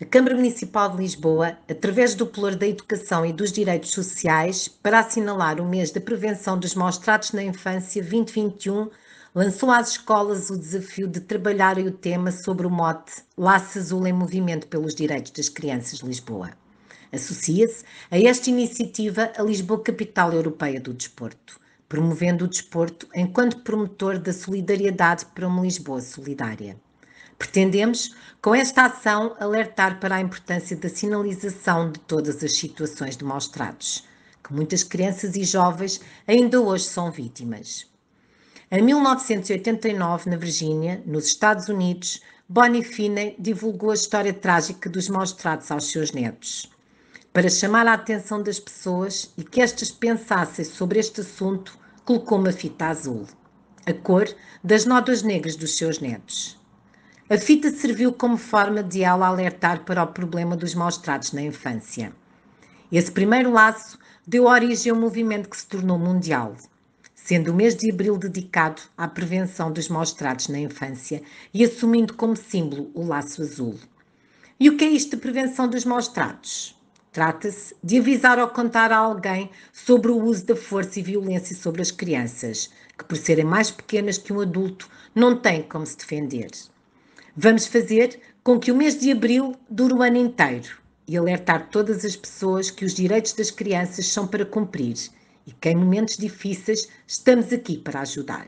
A Câmara Municipal de Lisboa, através do Pelour da Educação e dos Direitos Sociais, para assinalar o mês da prevenção dos maus-tratos na infância 2021, lançou às escolas o desafio de trabalharem o tema sobre o mote Laço Azul em Movimento pelos Direitos das Crianças de Lisboa. Associa-se a esta iniciativa a Lisboa Capital Europeia do Desporto, promovendo o desporto enquanto promotor da solidariedade para uma Lisboa solidária. Pretendemos, com esta ação, alertar para a importância da sinalização de todas as situações de maus-tratos, que muitas crianças e jovens ainda hoje são vítimas. Em 1989, na Virgínia, nos Estados Unidos, Bonnie Finney divulgou a história trágica dos maus-tratos aos seus netos. Para chamar a atenção das pessoas e que estas pensassem sobre este assunto, colocou uma fita azul, a cor das notas negras dos seus netos. A fita serviu como forma de ela alertar para o problema dos maus tratos na infância. Esse primeiro laço deu origem a um movimento que se tornou mundial, sendo o mês de abril dedicado à prevenção dos maus tratos na infância e assumindo como símbolo o laço azul. E o que é isto de prevenção dos maus tratos? Trata-se de avisar ou contar a alguém sobre o uso da força e violência sobre as crianças, que, por serem mais pequenas que um adulto, não têm como se defender. Vamos fazer com que o mês de abril dure o ano inteiro e alertar todas as pessoas que os direitos das crianças são para cumprir e que em momentos difíceis estamos aqui para ajudar.